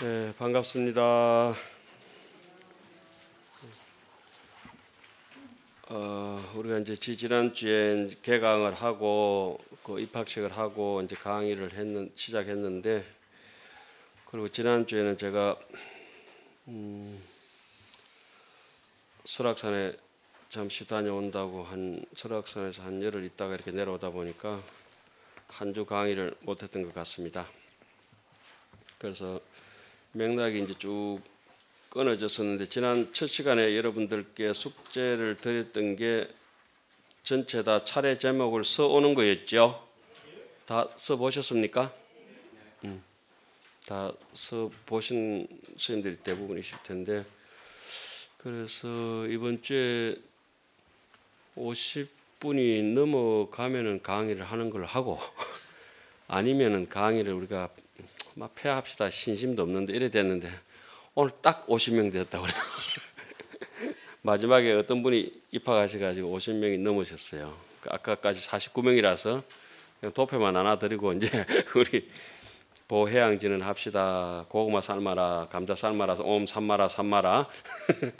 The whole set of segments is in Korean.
네, 반갑습니다. 어, 우리가 이제 지난 주에 개강을 하고 그 입학식을 하고 이제 강의를 했는 시작했는데 그리고 지난 주에는 제가 음, 설악산에 잠시 다녀온다고 한 설악산에서 한 열흘 있다가 이렇게 내려오다 보니까 한 주 강의를 못했던 것 같습니다. 그래서 맥락이 이제 쭉 끊어졌었는데 지난 첫 시간에 여러분들께 숙제를 드렸던 게 전체 다 차례 제목을 써오는 거였죠. 다 써보셨습니까? 음, 다 써보신 선생님들이 대부분이실 텐데 그래서 이번 주에 50분이 넘어가면 강의를 하는 걸 하고 아니면 강의를 우리가 막 폐합시다 신심도 없는데 이래 됐는데 오늘 딱 50명 되었다고 그래요. 마지막에 어떤 분이 입학하셔가지고 50명이 넘으셨어요. 그 아까까지 49명이라서 도표만 하나 드리고 이제 우리 보해양지는 합시다. 고구마 삶아라, 감자 삶아라, 옴 삶아라, 삶아라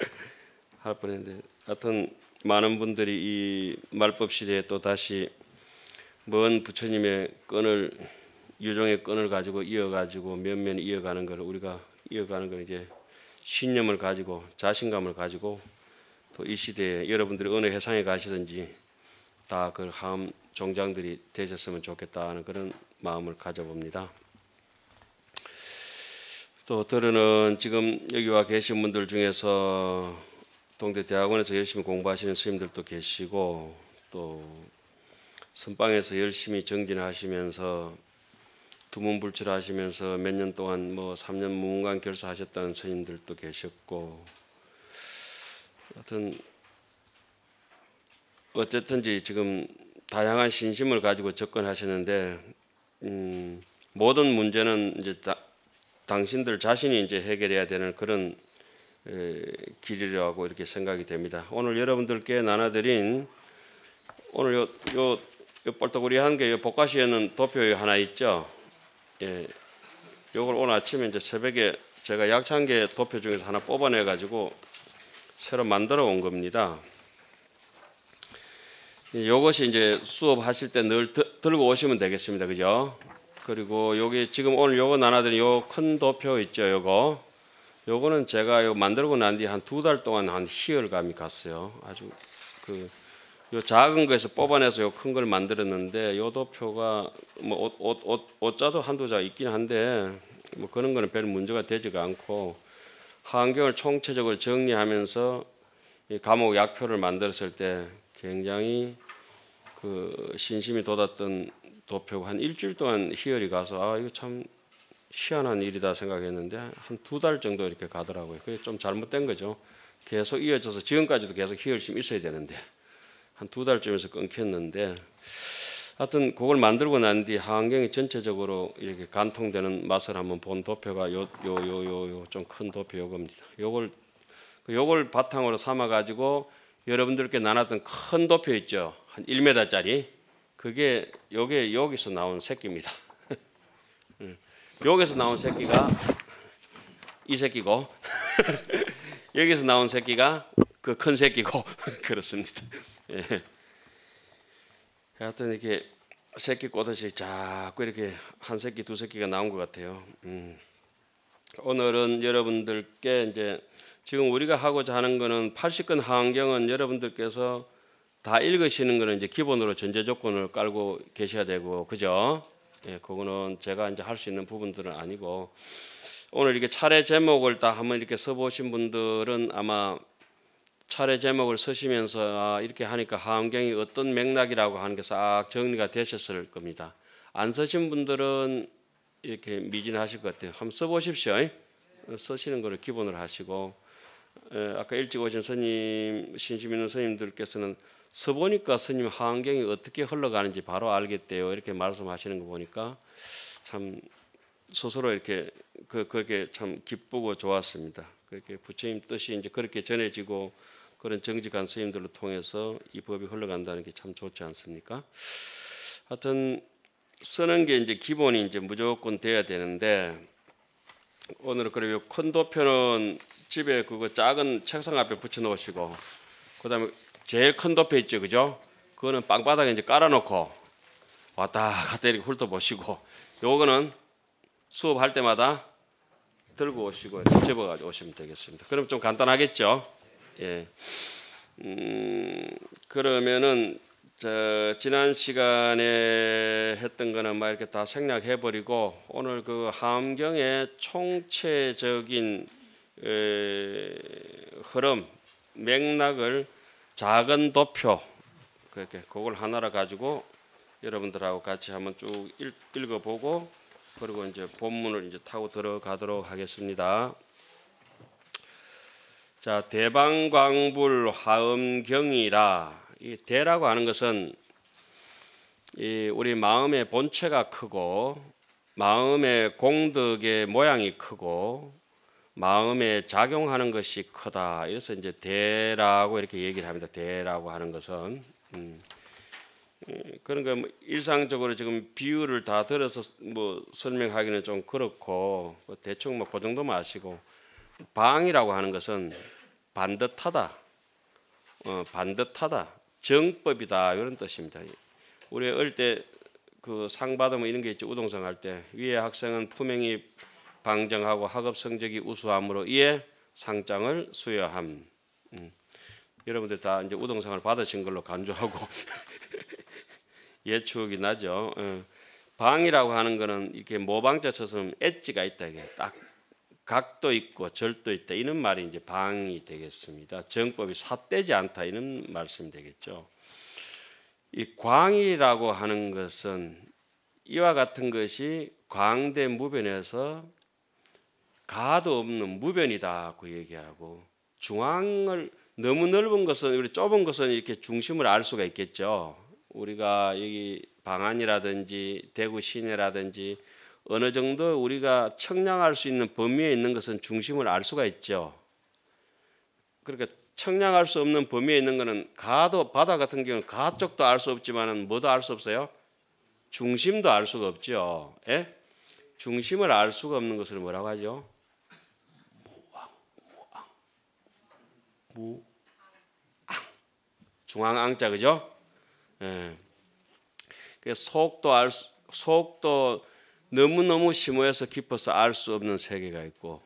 할 뻔했는데 하여튼 많은 분들이 이 말법 시대에 또 다시 먼 부처님의 끈을 유종의 끈을 가지고 이어가지고 면면 이어가는 것을 우리가 이어가는 건 이제 신념을 가지고 자신감을 가지고 또 이 시대에 여러분들이 어느 해상에 가시든지 다 그 함 종장들이 되셨으면 좋겠다는 그런 마음을 가져봅니다. 또 들으는 지금 여기와 계신 분들 중에서 동대 대학원에서 열심히 공부하시는 스님들도 계시고 또 선방에서 열심히 정진하시면서 두문불출하시면서 몇 년 동안 뭐 3년 무문관 결사하셨다는 스님들도 계셨고 하여튼 어쨌든지 지금 다양한 신심을 가지고 접근하시는데 음, 모든 문제는 이제 다, 당신들 자신이 이제 해결해야 되는 그런 길이라고 이렇게 생각이 됩니다. 오늘 여러분들께 나눠드린 오늘 요, 요, 요 뻘떡구리 한게 복가시에는 도표 하나 있죠. 예, 요걸 오늘 아침에 이제 새벽에 제가 약창계 도표 중에서 하나 뽑아내 가지고 새로 만들어 온 겁니다. 요것이 이제 수업하실 때 늘 들고 오시면 되겠습니다. 그죠? 그리고 여기 지금 오늘 요거 나눠드린 요 큰 도표 있죠? 요거. 요거는 제가 요 만들고 난 뒤 한 두 달 동안 한 희열감이 갔어요. 아주 그요 작은 거에서 뽑아내서 요 큰 걸 만들었는데 요 도표가 뭐옷옷 옷자도 옷 한두 자 있긴 한데 뭐 그런 거는 별 문제가 되지가 않고 환경을 총체적으로 정리하면서 이 감옥 약표를 만들었을 때 굉장히 그 신심이 돋았던 도표가 한 일주일 동안 희열이 가서 아 이거 참 희한한 일이다 생각했는데 한 두 달 정도 이렇게 가더라고요. 그게 좀 잘못된 거죠. 계속 이어져서 지금까지도 계속 희열심이 있어야 되는데. 한두 달쯤에서 끊겼는데 하여튼 그걸 만들고 난뒤 하안경이 전체적으로 이렇게 간통되는 맛을 한번 본 도표가 요 요 요 요 요 좀 큰 도표 요겁니다. 요걸 그 요걸 바탕으로 삼아 가지고 여러분들께 나눴던 큰 도표 있죠. 한 1m짜리. 그게 요게 여기서 나온 새끼입니다. 예. 여기서 나온 새끼가 이 새끼고 여기서 나온 새끼가 그 큰 새끼고 그렇습니다. 예. 하여튼 이렇게 새끼 꼬듯이 자꾸 이렇게 한 새끼 두 새끼가 나온 것 같아요. 음. 오늘은 여러분들께 이제 지금 우리가 하고자 하는 거는 80권 하안경은 여러분들께서 다 읽으시는 거는 이제 기본으로 전제 조건을 깔고 계셔야 되고 그죠? 예, 그거는 제가 이제 할 수 있는 부분들은 아니고 오늘 이렇게 차례 제목을 다 한번 이렇게 써보신 분들은 아마 차례 제목을 쓰시면서 아, 이렇게 하니까 하암경이 어떤 맥락이라고 하는 게 싹 정리가 되셨을 겁니다. 안 쓰신 분들은 이렇게 미진하실 것 같아요. 한번 써보십시오. 어, 쓰시는 거를 기본으로 하시고 아까 일찍 오신 스님, 신심 있는 스님들께서는 써보니까 스님 하안경이 어떻게 흘러가는지 바로 알겠대요. 이렇게 말씀하시는 거 보니까 참 스스로 이렇게 그, 그게 렇참 기쁘고 좋았습니다. 그렇게 부처님 뜻이 이제 그렇게 전해지고 그런 정직한 선생님들을 통해서 이 법이 흘러간다는 게 참 좋지 않습니까? 하여튼 쓰는 게 이제 기본이 이제 무조건 돼야 되는데 오늘 은 그리고 큰도표는 집에 그거 작은 책상 앞에 붙여 놓으시고 그다음에 제일 큰 도표 있죠, 그죠? 그거는 빵바닥에 이제 깔아놓고 왔다 갔다 이렇게 훑어보시고 요거는 수업할 때마다 들고 오시고 집어가지고 오시면 되겠습니다. 그럼 좀 간단하겠죠? 예. 음, 그러면은 저 지난 시간에 했던 거는 막 이렇게 다 생략해 버리고 오늘 그 함경의 총체적인 에, 흐름 맥락을 작은 도표 그렇게 그걸 하나로 가지고 여러분들하고 같이 한번 쭉 읽, 읽어보고 그리고 이제 본문을 이제 타고 들어가도록 하겠습니다. 자 대방광불 화음경이라 이 대라고 하는 것은 이 우리 마음의 본체가 크고 마음의 공덕의 모양이 크고 마음에 작용하는 것이 크다. 그래서 이제 대라고 이렇게 얘기를 합니다. 대라고 하는 것은 음. 그런 거 뭐 일상적으로 지금 비유를 다 들어서 뭐 설명하기는 좀 그렇고 뭐 대충 뭐 그 정도만 아시고 방이라고 하는 것은 반듯하다, 어, 반듯하다, 정법이다 이런 뜻입니다. 우리 어릴 때 그 상받으 이런 게 있죠. 우동상 할 때 위에 학생은 품행이 방정하고 학업 성적이 우수함으로 이에 상장을 수여함. 음. 여러분들 다 이제 우동상을 받으신 걸로 간주하고 예 추억이 나죠. 어. 방이라고 하는 거는 이렇게 모방자 쳐서 엣지가 있다 이게 딱 각도 있고 절도 있다 이런 말이 이제 방이 되겠습니다. 정법이 삿되지 않다 이런 말씀이 되겠죠. 이 광이라고 하는 것은 이와 같은 것이 광대 무변에서 가도 없는 무변이다고 얘기하고 중앙을 너무 넓은 것은 우리 좁은 것은 이렇게 중심을 알 수가 있겠죠. 우리가 여기 방안이라든지 대구 시내라든지 어느 정도 우리가 청량할 수 있는 범위에 있는 것은 중심을 알 수가 있죠. 그러니까 청량할 수 없는 범위에 있는 것은 가도 바다 같은 경우는 가 쪽도 알 수없지만 뭐도 알 수 없어요. 중심도 알 수가 없죠. 예? 중심을 알 수가 없는 것을 뭐라고 하죠? 무왕, 무왕, 무앙, 중앙앙자 그죠? 예. 그 속도 알 수, 속도 너무너무 심오해서 깊어서 알 수 없는 세계가 있고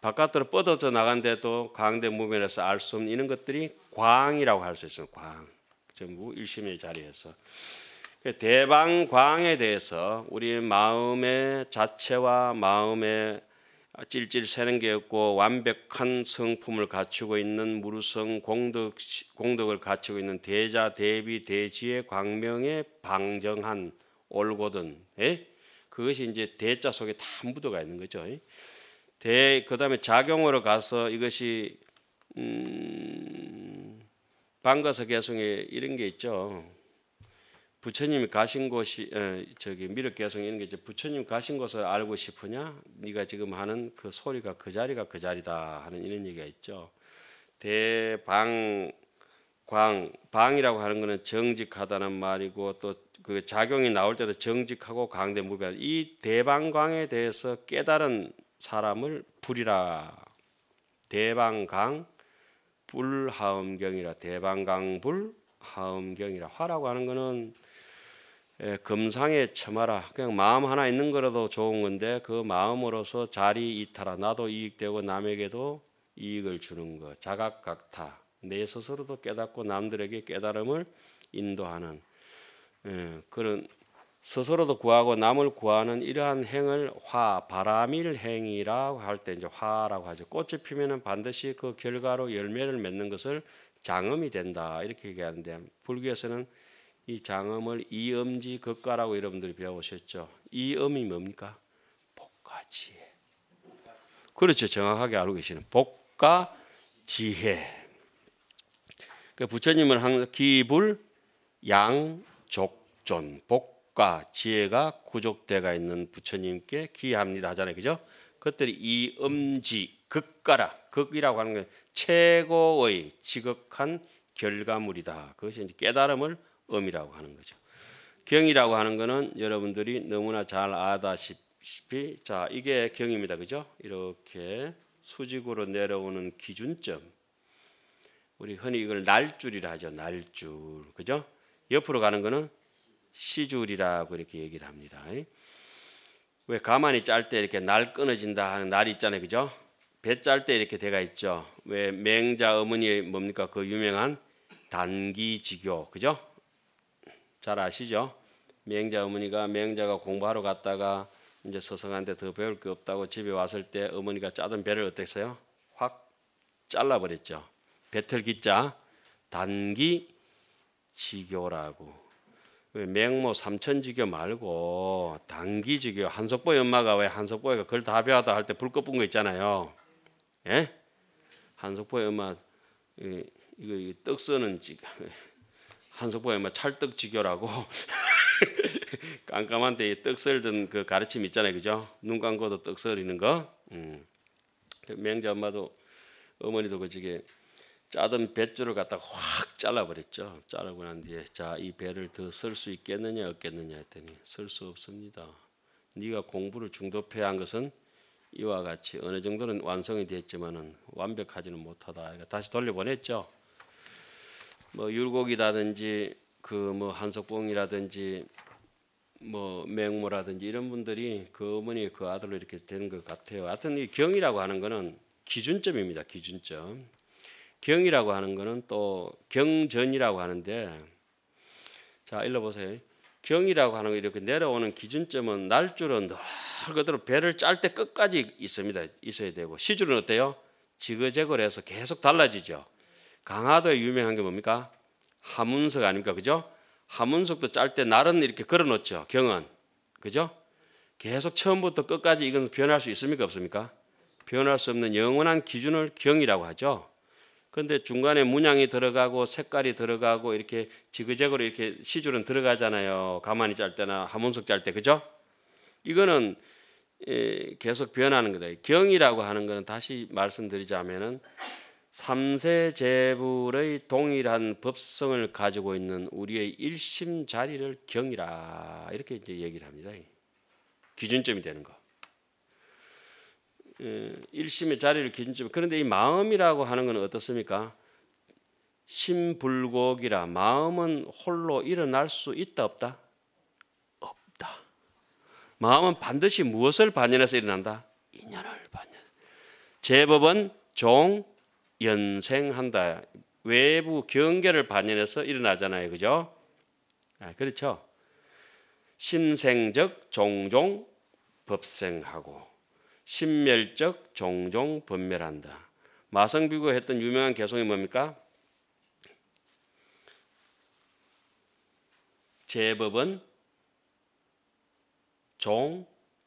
바깥으로 뻗어져 나간데도 광대 무변에서알 수 없는 이런 것들이 광이라고 할 수 있어요. 광. 전부 일심의 자리에서. 그 대방광에 대해서 우리 마음의 자체와 마음의 찔찔 새는 게 없고 완벽한 성품을 갖추고 있는 무르성 공덕 공덕을 갖추고 있는 대자 대비 대지의 광명에 방정한 올고든 에? 그것이 이제 대자 속에 다 묻어가 있는 거죠. 대 그다음에 작용으로 가서 이것이 음, 방가서 개성에 이런 게 있죠. 부처님이 가신 곳이 에, 어, 저기 미륵 개성 이런 게 이제 부처님 가신 곳을 알고 싶으냐? 네가 지금 하는 그 소리가 그 자리가 그 자리다 하는 이런 얘기가 있죠. 대방 광 방이라고 하는 거는 정직하다는 말이고 또그 작용이 나올 때도 정직하고 강대 무변 이 대방광에 대해서 깨달은 사람을 불이라 대방강 불하음경이라 대방강불 하음경이라 화라고 하는 거는 예, 금상에 처마라 그냥 마음 하나 있는 거라도 좋은 건데 그 마음으로서 자리 이탈하 나도 이익되고 남에게도 이익을 주는 거 자각각타 내 스스로도 깨닫고 남들에게 깨달음을 인도하는 예, 그런 스스로도 구하고 남을 구하는 이러한 행을 화, 바람일 행이라고할 때 이제 화라고 하죠. 꽃이 피면은 반드시 그 결과로 열매를 맺는 것을 장음이 된다 이렇게 얘기하는데 불교에서는 이 장음을 이음지 극가라고 여러분들이 배워보셨죠. 이음이 뭡니까? 복가지혜. 그렇죠. 정확하게 알고 계시는 복가지혜. 그 부처님은 항상 기불 양족 작존, 복과 지혜가 구족대가 있는 부처님께 기합니다 하잖아요. 그죠? 그것들이 이 음지, 극가라, 극이라고 하는 건 최고의 지극한 결과물이다. 그것이 이제 깨달음을 음이라고 하는 거죠. 경이라고 하는 거는 여러분들이 너무나 잘 아다시피 자 이게 경입니다 그죠 이렇게 수직으로 내려오는 기준점 우리 흔히 이걸 날줄이라 하죠 날줄 그죠 옆으로 가는 거는 시줄이라고 이렇게 얘기를 합니다. 왜 가만히 짤 때 이렇게 날 끊어진다 하는 날이 있잖아요, 그죠? 배 짤 때 이렇게 대가 있죠. 왜 맹자 어머니 뭡니까 그 유명한 단기지교, 그죠? 잘 아시죠? 맹자 어머니가 맹자가 공부하러 갔다가 이제 서성한테 더 배울 게 없다고 집에 왔을 때 어머니가 짜던 배를 어땠어요? 확 잘라버렸죠. 배틀 기자 단기 지교라고 그 맹모 삼천지교 말고 단기지교 한석보 엄마가왜 한석보가 그걸 다배워다할 때 불꽃 본거 있잖아요. 예? 한석보 엄마 이거, 이떡 쓰는 지가 한석보 엄마 찰떡지교라고 깜깜한데 떡 썰던 그 가르침 있잖아요, 그죠? 눈 감고도 떡 썰이는 거. 음. 그 맹자 엄마도 어머니도 그저게 짜던 배줄을 갖다 가확 잘라버렸죠. 자르고 난 뒤에 자 이 배를 더 쓸 수 있겠느냐 없겠느냐 했더니 쓸 수 없습니다. 네가 공부를 중독해한 것은 이와 같이 어느 정도는 완성이 됐지만은 완벽하지는 못하다. 그러니까 다시 돌려보냈죠. 뭐 율곡이라든지 그 뭐 한석봉이라든지 뭐 맹모라든지 이런 분들이 그 어머니 그 아들로 이렇게 된 것 같아요. 하여튼 이 경이라고 하는 거는 기준점입니다. 기준점. 경이라고 하는 것은 또 경전이라고 하는데 자 일러 보세요. 경이라고 하는 거 이렇게 내려오는 기준점은 날줄은 늘 그대로 배를 짤 때 끝까지 있습니다. 있어야 되고 시줄은 어때요? 지그재그로 해서 계속 달라지죠. 강화도에 유명한 게 뭡니까? 하문석 아닙니까? 그죠? 하문석도 짤 때 날은 이렇게 걸어놓죠. 경은. 그죠? 계속 처음부터 끝까지 이건 변할 수 있습니까? 없습니까? 변할 수 없는 영원한 기준을 경이라고 하죠. 근데 중간에 문양이 들어가고 색깔이 들어가고 이렇게 지그재그로 이렇게 시줄은 들어가잖아요. 가만히 짤 때나 하문석 짤 때 그죠? 이거는 예, 계속 변하는 거다. 경이라고 하는 거는 다시 말씀드리자면은 삼세 제불의 동일한 법성을 가지고 있는 우리의 일심 자리를 경이라 이렇게 이제 얘기를 합니다. 기준점이 되는 거. 어, 일심의 자리를 기준점 그런데 이 마음이라고 하는 건 어떻습니까? 심불곡이라 마음은 홀로 일어날 수 있다 없다? 없다. 마음은 반드시 무엇을 반영해서 일어난다? 인연을 반영. 제법은 종 연생한다. 외부 경계를 반영해서 일어나잖아요. 그죠? 아, 그렇죠. 신생적 종종 법생하고 신멸적 종종 번멸한다. 마성비구 했던 유명한 개성이 뭡니까? 제법은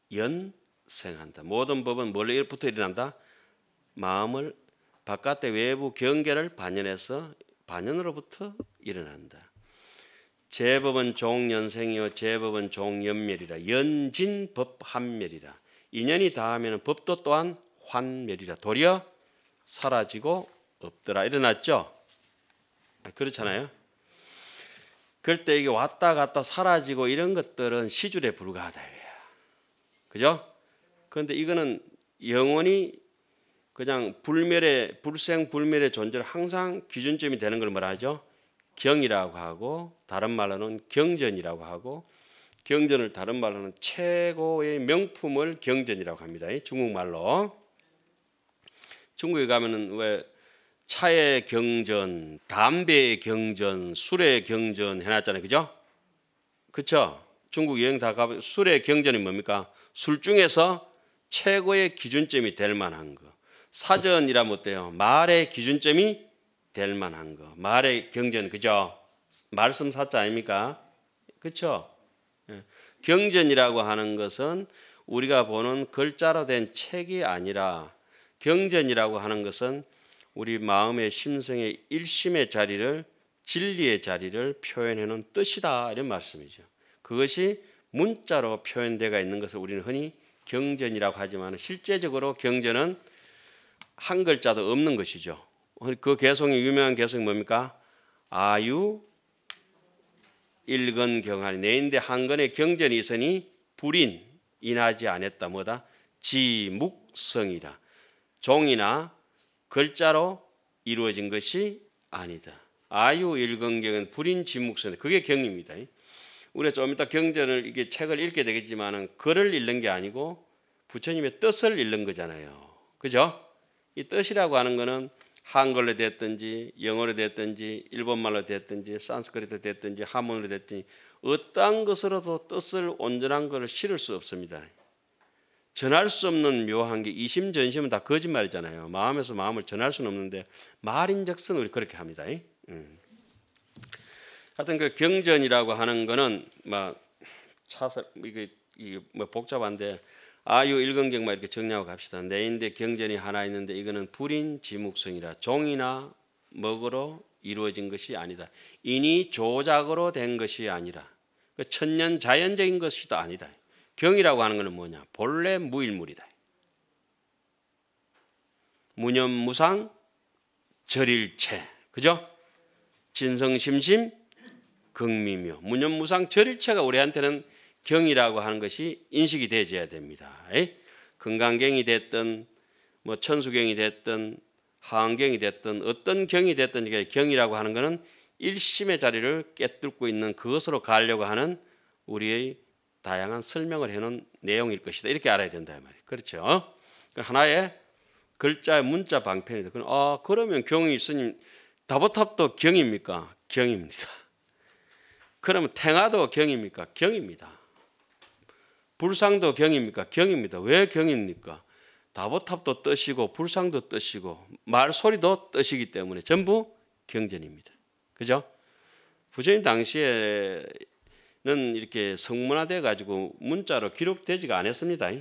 종연생한다. 모든 법은 뭘로부터 일어난다? 마음을 바깥의 외부 경계를 반연해서 반연으로부터 일어난다. 제법은 종연생이요 제법은 종연멸이라 연진법한멸이라 인연이 다하면 법도 또한 환멸이라 도리어 사라지고 없더라 일어났죠. 아, 그렇잖아요. 그럴 때 이게 왔다 갔다 사라지고 이런 것들은 시줄에 불과하다 이거야. 그죠? 그런데 이거는 영원히 그냥 불멸의 불생 불멸의 존재를 항상 기준점이 되는 걸 뭐라 하죠? 경이라고 하고 다른 말로는 경전이라고 하고 경전을 다른 말로는 최고의 명품을 경전이라고 합니다. 중국말로. 중국에 가면은 왜 차의 경전, 담배의 경전, 술의 경전 해놨잖아요. 그죠? 그쵸? 중국 여행 다 가면 술의 경전이 뭡니까? 술 중에서 최고의 기준점이 될 만한 거. 사전이라면 어때요? 말의 기준점이 될 만한 거. 말의 경전, 그죠? 말씀 사자 아닙니까? 그쵸? 예. 경전이라고 하는 것은 우리가 보는 글자로 된 책이 아니라 경전이라고 하는 것은 우리 마음의 심성의 일심의 자리를 진리의 자리를 표현해 놓은 뜻이다 이런 말씀이죠. 그것이 문자로 표현되어 있는 것을 우리는 흔히 경전이라고 하지만 실제적으로 경전은 한 글자도 없는 것이죠. 그 개성이 유명한 개성이 뭡니까? 아유 일건 경하니 내인데 한 건의 경전이 있으니 불인 인하지 않았다 뭐다 지묵성이라 종이나 글자로 이루어진 것이 아니다. 아유 일건경은 불인 지묵성 그게 경입니다. 우리가 좀 이따 경전을 이게 책을 읽게 되겠지만 글을 읽는 게 아니고 부처님의 뜻을 읽는 거잖아요. 그죠? 이 뜻이라고 하는 거는 한글로 됐든지 영어로 됐든지 일본말로 됐든지 산스크리트 됐든지 한문으로 됐든지 어떤 것으로도 뜻을 온전한 것을 실을 수 없습니다. 전할 수 없는 묘한 게 이심전심은 다 거짓말이잖아요. 마음에서 마음을 전할 수는 없는데 말인즉슨 우리 그렇게 합니다. 음. 하여튼 그 경전이라고 하는 거는 막 차서 이게, 이뭐 복잡한데 아유 일은 경만 이렇게 정리하고 갑시다. 내인데 경전이 하나 있는데 이거는 불인 지묵성이라 종이나 먹으로 이루어진 것이 아니다. 인이 조작으로 된 것이 아니라 그 천년 자연적인 것이도 아니다. 경이라고 하는 것은 뭐냐? 본래 무일물이다. 무념무상 절일체 그죠? 진성심심 극미묘 무념무상 절일체가 우리한테는 경이라고 하는 것이 인식이 되어야 됩니다. 금강경이 됐든 뭐 천수경이 됐든 하안경이 됐든 어떤 경이 됐든 이게 경이라고 하는 것은 일심의 자리를 깨뚫고 있는 그것으로 가려고 하는 우리의 다양한 설명을 해놓은 내용일 것이다. 이렇게 알아야 된다 이말이 그렇죠? 하나의 글자 문자 방편이다. 아 그러면 경이 스님 다보탑도 경입니까? 경입니다. 그러면 탱화도 경입니까? 경입니다. 불상도 경입니까? 경입니다. 왜 경입니까? 다보탑도 뜻이고 불상도 뜻이고 말소리도 뜻이기 때문에 전부 경전입니다. 그죠? 부처님 당시에는 이렇게 성문화돼 가지고 문자로 기록되지가 않았습니다.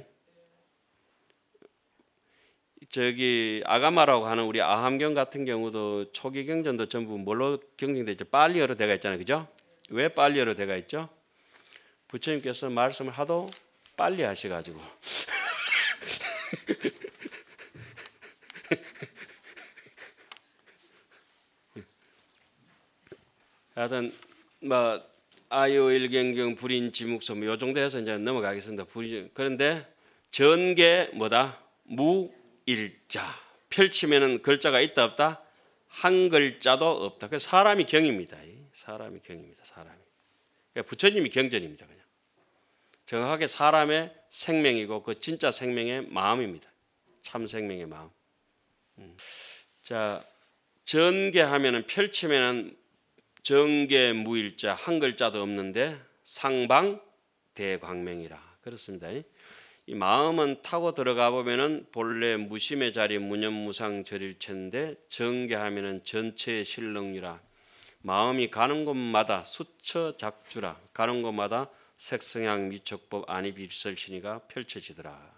저기 아가마라고 하는 우리 아함경 같은 경우도 초기 경전도 전부 뭘로 경쟁됐죠? 빨리어로 돼가 있잖아요. 그죠? 왜 빨리어로 돼가 있죠? 부처님께서 말씀을 하도 빨리 하셔가지고 하여튼 뭐아이 일경경 불인 지목소 뭐요 정도 해서 이제 넘어가겠습니다. 불인, 그런데 전개 뭐다 무일자 펼치면은 글자가 있다 없다 한 글자도 없다. 그 사람이 경입니다. 사람이 경입니다. 사람이. 그러니까 부처님이 경전입니다. 정확하게 사람의 생명이고 그 진짜 생명의 마음입니다. 참 생명의 마음. 음. 자 전개하면은 펼치면은 전개 무일자 한 글자도 없는데 상방 대광명이라 그렇습니다. 이 마음은 타고 들어가 보면은 본래 무심의 자리 무념무상 절일체인데 전개하면은 전체의 실능이라 마음이 가는 곳마다 수처 작주라 가는 곳마다 색성향 미척법 안이비설신이가 펼쳐지더라.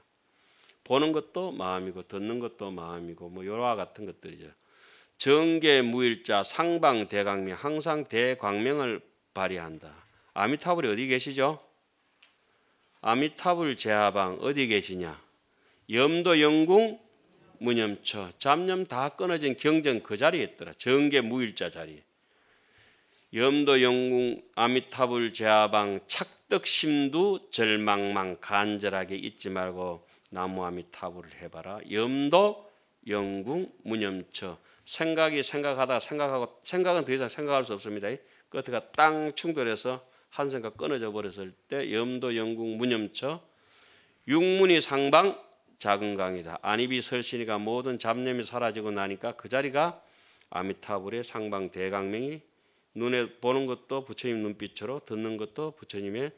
보는 것도 마음이고 듣는 것도 마음이고 뭐 여러와 같은 것들이죠. 정계 무일자 상방 대광명 항상 대광명을 발휘한다. 아미타불이 어디 계시죠? 아미타불 제하방 어디 계시냐? 염도 영궁 무념처 잡념 다 끊어진 경전 그 자리에 있더라. 정계 무일자 자리. 염도 영궁 아미타불 제아방 착득심도 절망망 간절하게 잊지 말고 나무 아미타불을 해봐라. 염도 영궁 무념처 생각이 생각하다 생각하고 생각은 더 이상 생각할 수 없습니다. 끝에가 땅 충돌해서 한 생각 끊어져 버렸을 때 염도 영궁 무념처 육문이 상방 작은 강이다. 안입이 설신이가 모든 잡념이 사라지고 나니까 그 자리가 아미타불의 상방 대강명이 눈에 보는 것도 부처님 눈빛으로 듣는 것도 부처님의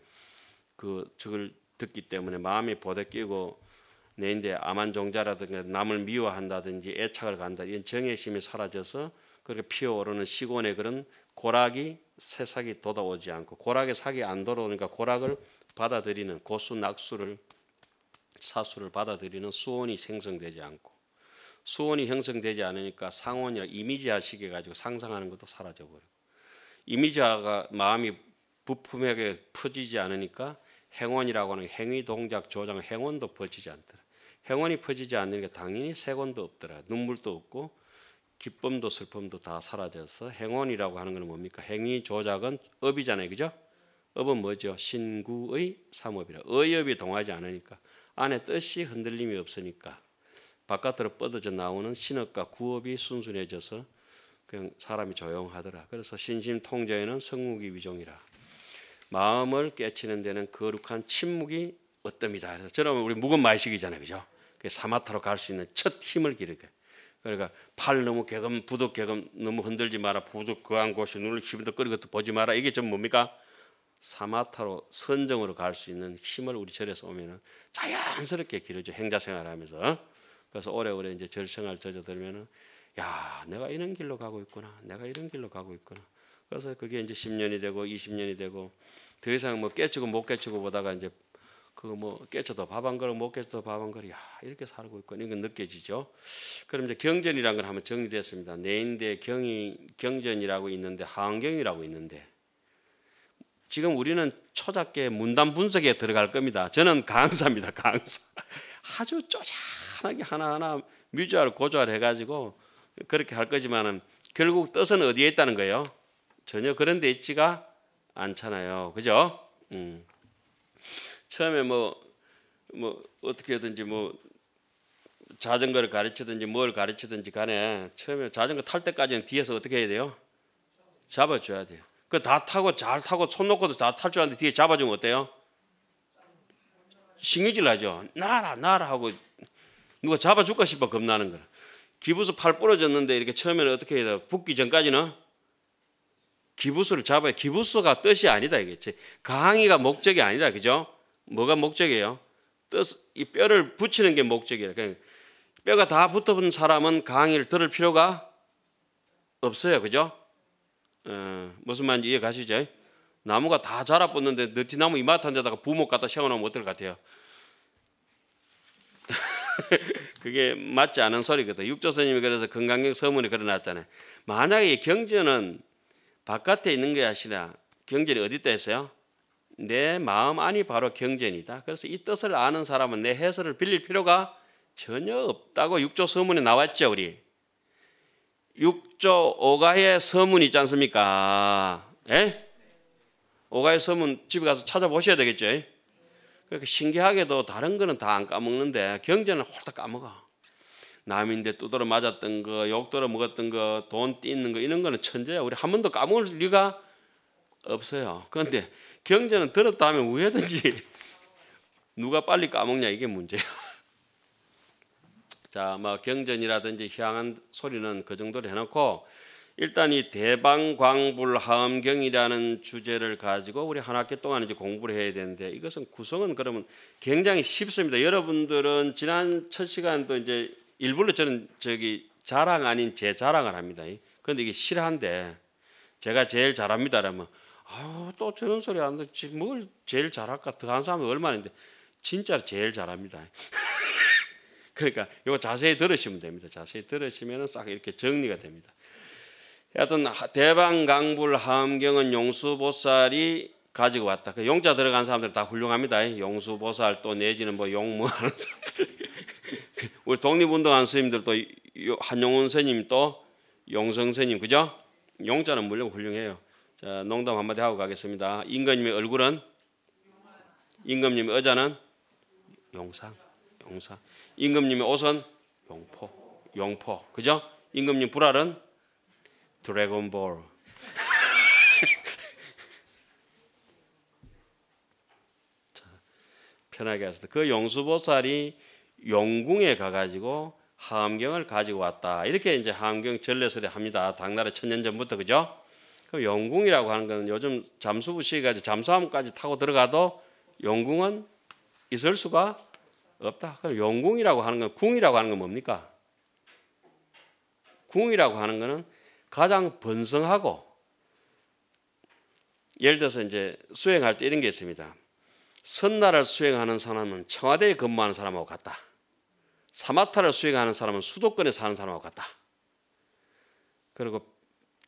그 즉을 듣기 때문에 마음이 보대끼고 내인데 암한종자라든가 남을 미워한다든지 애착을 간다 이런 정의심이 사라져서 그렇게 피어오르는 시곤의 그런 고락이 새싹이 돋아오지 않고 고락의 사기 안 돌아오니까 고락을 받아들이는 고수 낙수를 사수를 받아들이는 수온이 생성되지 않고 수온이 형성되지 않으니까 상온이 이미지화시켜 가지고 상상하는 것도 사라져 버려고 이미지화가 마음이 부품에게 퍼지지 않으니까 행원이라고 하는 행위 동작 조장 행원도 퍼지지 않더라. 행원이 퍼지지 않는 게 당연히 세건도 없더라. 눈물도 없고 기쁨도 슬픔도 다 사라져서 행원이라고 하는 건 뭡니까? 행위 조작은 업이잖아요. 그죠? 업은 뭐죠? 신구의 삼업이라. 의업이 동하지 않으니까 안에 뜻이 흔들림이 없으니까 바깥으로 뻗어져 나오는 신업과 구업이 순순해져서 그냥 사람이 조용하더라. 그래서 신심 통제에는 성묵이 위종이라. 마음을 깨치는 데는 거룩한 침묵이 어뜸이다. 그래서 저러면 우리 묵은 마의식이잖아요. 그죠? 그 사마타로 갈 수 있는 첫 힘을 기르게. 그러니까 팔 너무 개금 부득 개금 너무 흔들지 마라. 부득 그한 곳이 눈을 휘번덕거리는 것도 보지 마라. 이게 좀 뭡니까? 사마타로 선정으로 갈 수 있는 힘을 우리 절에서 오면은 자연스럽게 기르죠. 행자 생활하면서. 그래서 오래오래 이제 절 생활 젖어들면은 야, 내가 이런 길로 가고 있구나. 내가 이런 길로 가고 있구나. 그래서 그게 이제 10년이 되고 20년이 되고 더 이상 뭐 깨치고 못 깨치고 보다가 이제 그거 뭐 깨쳐도 밥한 그릇 못 깨쳐도 밥한 그릇 야 이렇게 살고 있구나 이건 느껴지죠. 그럼 이제 경전이란걸 한번 정리됐습니다. 내인대 경이 경전이라고 있는데 하원경이라고 있는데 지금 우리는 초작계 문단 분석에 들어갈 겁니다. 저는 강사입니다. 강사. 아주 쪼잔하게 하나하나 뮤주얼 고조를 해가지고 그렇게 할 거지만은 결국 뜻은 어디에 있다는 거예요? 전혀 그런 데 있지가 않잖아요. 그죠? 음. 처음에 뭐, 뭐, 어떻게든지 뭐, 자전거를 가르치든지 뭘 가르치든지 간에 처음에 자전거 탈 때까지는 뒤에서 어떻게 해야 돼요? 잡아줘야 돼요. 그 다 타고 잘 타고 손 놓고도 다 탈 줄 아는데 뒤에 잡아주면 어때요? 신경질 나죠. 나라 나라 하고 누가 잡아줄까 싶어 겁나는 거라. 기부수 팔 부러졌는데 이렇게 처음에는 어떻게 해야 돼? 붓기 전까지는 기부수를 잡아야 기부수가 뜻이 아니다 이겠지. 강의가 목적이 아니다 그죠? 뭐가 목적이에요? 뜻이 뼈를 붙이는 게 목적이에요. 그냥 뼈가 다 붙어본 사람은 강의를 들을 필요가 없어요 그죠? 어, 무슨 말인지 이해 가시죠? 나무가 다 자라 붙는데 느티나무 이마트 한 데다가 부목 갖다 세워놓으면 어떨 것 같아요? 그게 맞지 않은 소리거든. 육조스님이 그래서 건강경 서문에 걸어놨잖아요. 만약에 경전은 바깥에 있는 게아시나 경전이 어디 있다 했어요? 내 마음 안이 바로 경전이다. 그래서 이 뜻을 아는 사람은 내 해설을 빌릴 필요가 전혀 없다고 육조 서문에 나왔죠, 우리. 육조 오가의 서문 있지 않습니까? 에? 예? 오가의 서문 집에 가서 찾아보셔야 되겠죠. 예? 그러니까 신기하게도 다른 거는 다 안 까먹는데 경제는 홀딱 까먹어. 남인데 두드러 맞았던 거, 욕도러 먹었던 거, 돈 띠는 거 이런 거는 천재야. 우리 한 번도 까먹을 리가 없어요. 그런데 경제는 들었다 하면 우회든지 누가 빨리 까먹냐 이게 문제야. 자, 뭐 경전이라든지 희한한 소리는 그 정도로 해놓고 일단 이 대방광불하음경이라는 주제를 가지고 우리 한 학기 동안 이제 공부를 해야 되는데 이것은 구성은 그러면 굉장히 쉽습니다. 여러분들은 지난 첫 시간도 이제 일부러 저는 저기 자랑 아닌 제 자랑을 합니다. 그런데 이게 실한데 제가 제일 잘합니다라면 아우또 저런 소리 하는데 뭘 제일 잘할까 더 한 사람이 얼마인데 진짜 제일 잘합니다. 그러니까 이거 자세히 들으시면 됩니다. 자세히 들으시면 싹 이렇게 정리가 됩니다. 하여튼 대방강불 하엄경은 용수보살이 가지고 왔다. 그 용자 들어간 사람들 다 훌륭합니다. 용수보살 또 내지는 뭐 용무 하는 사람들. 우리 독립운동한 스님들도 한용운 스님 또 용성 스님 그죠? 용자는 물론 훌륭해요. 자 농담 한마디 하고 가겠습니다. 임금님의 얼굴은 임금님의 의자는 용상, 용상. 임금님의 옷은 용포, 용포. 그죠? 임금님 불알은 드래곤볼 편하게 하셨다. 그 용수보살이 용궁에 가가지고 하경을 가지고 왔다. 이렇게 이제 하경 전례설에 합니다. 당나라 천년 전부터 그죠? 그 용궁이라고 하는 건 요즘 잠수부 시가 잠수함까지 타고 들어가도 용궁은 있을 수가 없다. 그럼 용궁이라고 하는 건 궁이라고 하는 건 뭡니까? 궁이라고 하는 거는 가장 번성하고 예를 들어서 이제 수행할 때 이런 게 있습니다. 선나를 수행하는 사람은 청와대에 근무하는 사람하고 같다. 사마타를 수행하는 사람은 수도권에 사는 사람하고 같다. 그리고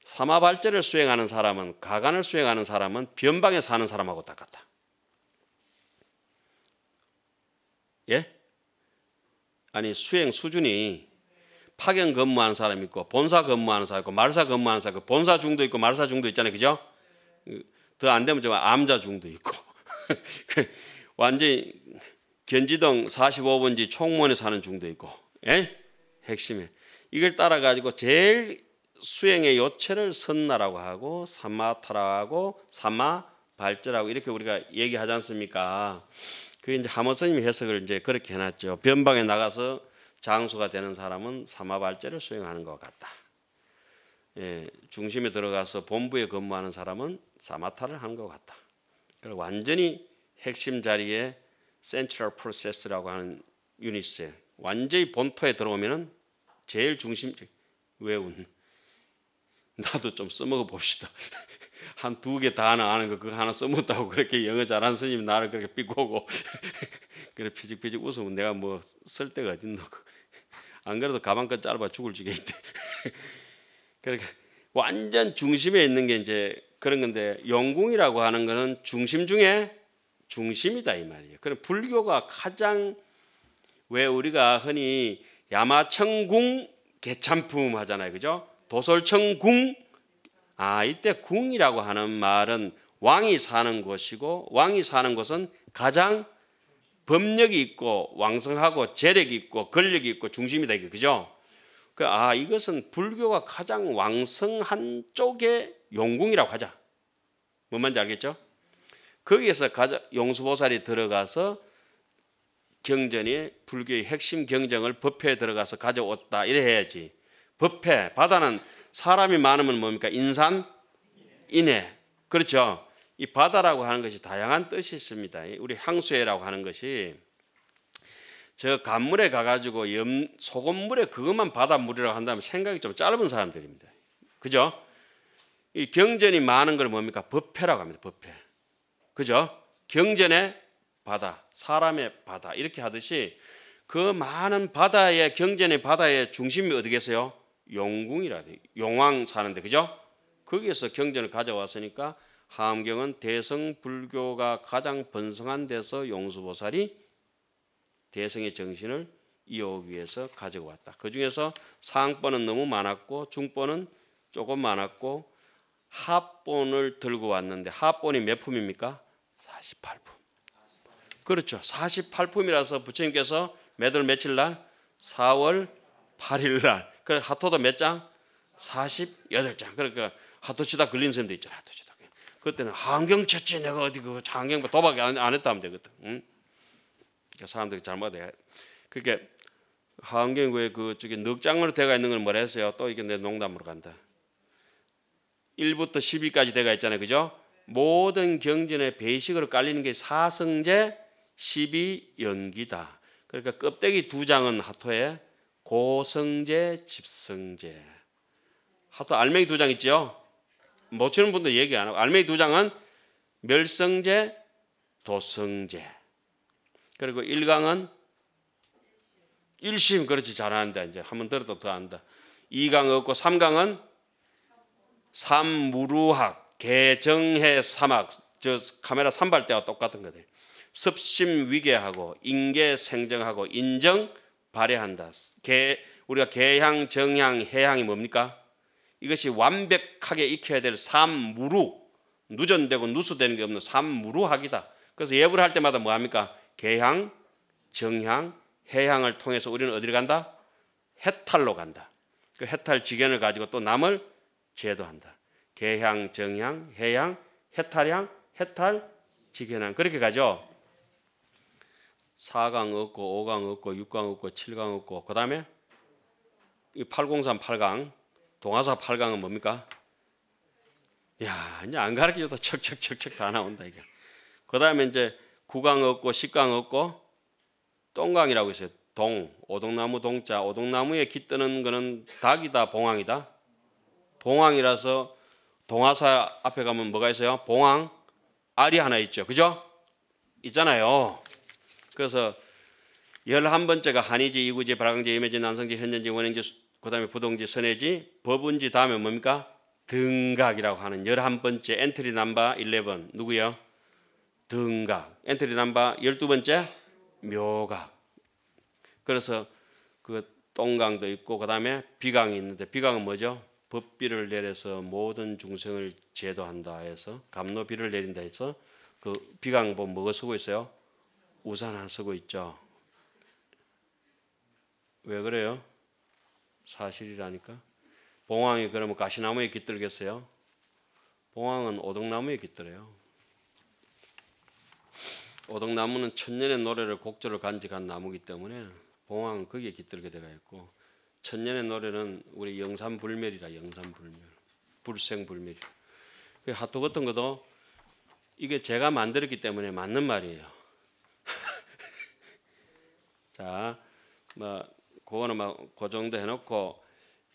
사마발제를 수행하는 사람은 가간을 수행하는 사람은 변방에 사는 사람하고 같다. 예? 아니 수행 수준이 파견 근무하는 사람 있고 본사 근무하는 사람 있고 말사 근무하는 사람 있고 본사 중도 있고 말사 중도 있잖아요. 그죠? 더 안 되면 좀 암자 중도 있고 완전히 견지동 45번지 총무원에 사는 중도 있고 예? 핵심에 이걸 따라 가지고 제일 수행의 요체를 선나라고 하고 삼마타라고 삼마 발제라고 이렇게 우리가 얘기하지 않습니까? 그게 이제 하모스님 해석을 이제 그렇게 해놨죠. 변방에 나가서 장수가 되는 사람은 사마발제를 수행하는 것 같다. 예, 중심에 들어가서 본부에 근무하는 사람은 사마타를 하는 것 같다. 그리고 완전히 핵심 자리에 센트럴 프로세스라고 하는 유닛에 완전히 본토에 들어오면 제일 중심 외운 나도 좀 써먹어 봅시다. 한 두 개 다 하나 아는 거 그거 하나 써먹었다고 그렇게 영어 잘하는 스님이 나를 그렇게 삐꼬고 그래 피직피직 웃으면 내가 뭐 쓸 데가 어딨노. 그, 안 그래도 가방끈 짧아 죽을 지경인데. 그러니까 완전 중심에 있는 게 이제 그런 건데 영궁이라고 하는 거는 중심 중에 중심이다 이 말이에요. 그럼 불교가 가장 왜 우리가 흔히 야마천궁 개참품 하잖아요. 그죠? 도설천궁 아, 이때 궁이라고 하는 말은 왕이 사는 곳이고 왕이 사는 곳은 가장 법력이 있고 왕성하고 재력이 있고 권력이 있고 중심이다 이게 그죠? 그 아 이것은 불교가 가장 왕성한 쪽의 용궁이라고 하자. 뭔 말인지 알겠죠? 거기에서 가장 용수보살이 들어가서 경전이 불교의 핵심 경전을 법회에 들어가서 가져왔다 이래 해야지. 법회 바다는 사람이 많으면 뭡니까 인산 인해 그렇죠. 이 바다라고 하는 것이 다양한 뜻이 있습니다. 우리 항수해라고 하는 것이 저 간물에 가가지고 염, 소금물에 그것만 바닷물이라고 한다면 생각이 좀 짧은 사람들입니다. 그죠? 이 경전이 많은 걸 뭡니까? 법회라고 합니다. 법회. 그죠? 경전의 바다, 사람의 바다 이렇게 하듯이 그 많은 바다의 경전의 바다의 중심이 어디 계세요? 용궁이라 용왕 사는데 그죠? 거기에서 경전을 가져왔으니까 함경은 대성 불교가 가장 번성한 데서 용수보살이 대성의 정신을 이어오기 위해서 가지고 왔다. 그 중에서 상번은 너무 많았고 중번은 조금 많았고 합본을 들고 왔는데 합본이 몇 품입니까? 48품. 그렇죠. 48품이라서 부처님께서 매달 며칠 날? 4월 8일 날. 그 하토도 몇 장? 48장. 그러니까 하토치다 걸린 셈도 있잖아. 하토치 그때는 한경 채취 내가 어디 그 한경 뭐 도박 안, 안 했다면 되거든. 응? 그러니까 사람들이 잘못해. 그게 한경구에 그 저기 넉장으로 돼가 있는 걸뭐 했어요? 또 이게 내 농담으로 간다. 1부터 1 0까지 돼가 있잖아요. 그죠? 모든 경전의 베이식으로 깔리는 게 사성제 12 연기다. 그러니까 껍데기 두 장은 하토에 고성제 집성제. 하토 알맹이 두장있지 못 치는 분도 얘기 안 하고 알맹이 두 장은 멸성제, 도성제. 그리고 일강은 일심 그렇지 잘한다. 이제 한 번 들어도 더 안다. 이강 없고 삼강은 삼무루학, 개정해 사막. 저 카메라 삼발 때와 똑같은 거다. 습심 위계하고 인계 생정하고 인정 발해한다. 개 우리가 개향, 정향, 해향이 뭡니까? 이것이 완벽하게 익혀야 될 삼무루 누전되고 누수되는 게 없는 삼무루학이다. 그래서 예불 할 때마다 뭐 합니까? 개향, 정향, 해향을 통해서 우리는 어디로 간다? 해탈로 간다. 그 해탈 직연을 가지고 또 남을 제도한다. 개향, 정향, 해향, 해탈향, 해탈 직연향 그렇게 가죠. 4강 얻고 5강 얻고 6강 얻고 7강 얻고 그다음에 803 8강 동아사 8강은 뭡니까? 야, 이제 안가르쳐도 척척척척 다 나온다 이게. 그다음에 이제 9강 없고 10강 없고 똥강이라고 있어요. 동, 오동나무 동자. 오동나무에 깃드는 거는 닭이다, 봉황이다. 봉황이라서 동화사 앞에 가면 뭐가 있어요? 봉황, 알이 하나 있죠. 그죠? 있잖아요. 그래서 열한 번째가 한의지, 이구지, 발광지, 임해지, 난성지, 현전지, 원행지, 그 다음에 부동지, 선해지, 법운지 다음에 뭡니까? 등각이라고 하는 열한 번째 엔트리 넘버 11 누구요? 등각. 엔트리 넘버 열두 번째 묘각. 그래서 그 똥강도 있고 그 다음에 비강이 있는데 비강은 뭐죠? 법비를 내려서 모든 중생을 제도한다 해서 감로비를 내린다 해서 그 비강 보면 뭐가 쓰고 있어요? 우산 안 쓰고 있죠. 왜 그래요? 사실이라니까. 봉황이 그러면 가시나무에 깃들겠어요? 봉황은 오동나무에 깃들어요. 오동나무는 천년의 노래를 곡조를 간직한 나무기 이 때문에 봉황은 거기에 깃들게 되어 있고 천년의 노래는 우리 영산불멸이라 영산불멸 불생불멸 그 핫도 같은 것도 이게 제가 만들었기 때문에 맞는 말이에요 자, 뭐 그거는 막 고정도 해놓고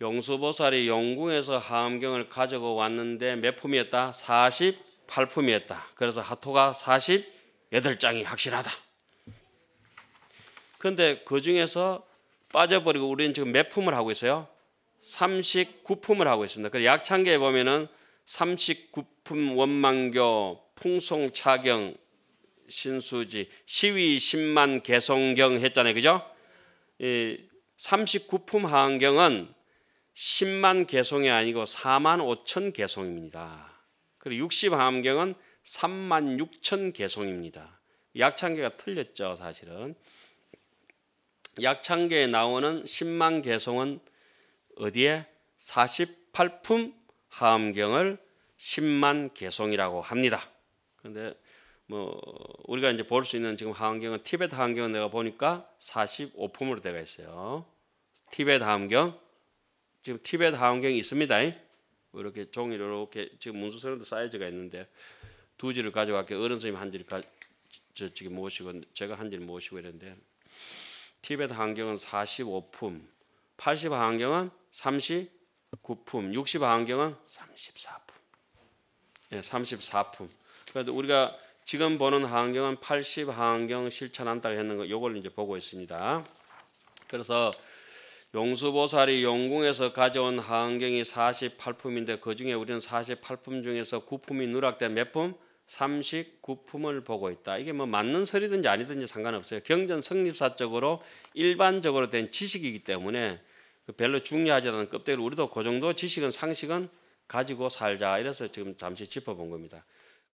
용수보살이 용궁에서 함경을 가지고 왔는데 몇 품이었다? 48품이었다. 그래서 하토가 48장이 확실하다. 그런데 그 중에서 빠져버리고 우리는 지금 몇 품을 하고 있어요? 39품을 하고 있습니다. 그래서 약창계에 보면은 39품 원망교, 풍송차경, 신수지, 시위 10만 개성경 했잖아요. 그죠? 이 39품 하안경은 10만 개송이 아니고 4만 5천 개송입니다. 그리고 60 하안경은 3만 6천 개송입니다. 약창계가 틀렸죠, 사실은. 약창계에 나오는 10만 개송은 어디에 48품 하암경을 10만 개송이라고 합니다. 그런데 뭐 우리가 이제 볼 수 있는 지금 하경은 티베트 하경은 내가 보니까 45품으로 되어 있어요. 티베트 하경 지금 티베트 하경이 있습니다. 뭐 이렇게 종이 로 이렇게 지금 문수선도 사이즈가 있는데 두 지를 가져왔게 어른 선생님 한 지를 가, 저 지금 모시고 제가 한 지를 모시고 이랬는데 티베트 하경은 45품, 80하경은 39품, 60하경은 34품. 예, 34품. 그래도 우리가 지금 보는 하경은80하경 실천한다고 했는 거 요걸 이제 보고 있습니다. 그래서 용수보살이 용궁에서 가져온 하경이 48품인데 그 중에 우리는 48품 중에서 9품이 누락된 몇 품? 39품을 보고 있다. 이게 뭐 맞는 설이든지 아니든지 상관없어요. 경전 성립사적으로 일반적으로 된 지식이기 때문에 그 별로 중요하지 않은 껍데기를 우리도 그 정도 지식은 상식은 가지고 살자. 이래서 지금 잠시 짚어본 겁니다.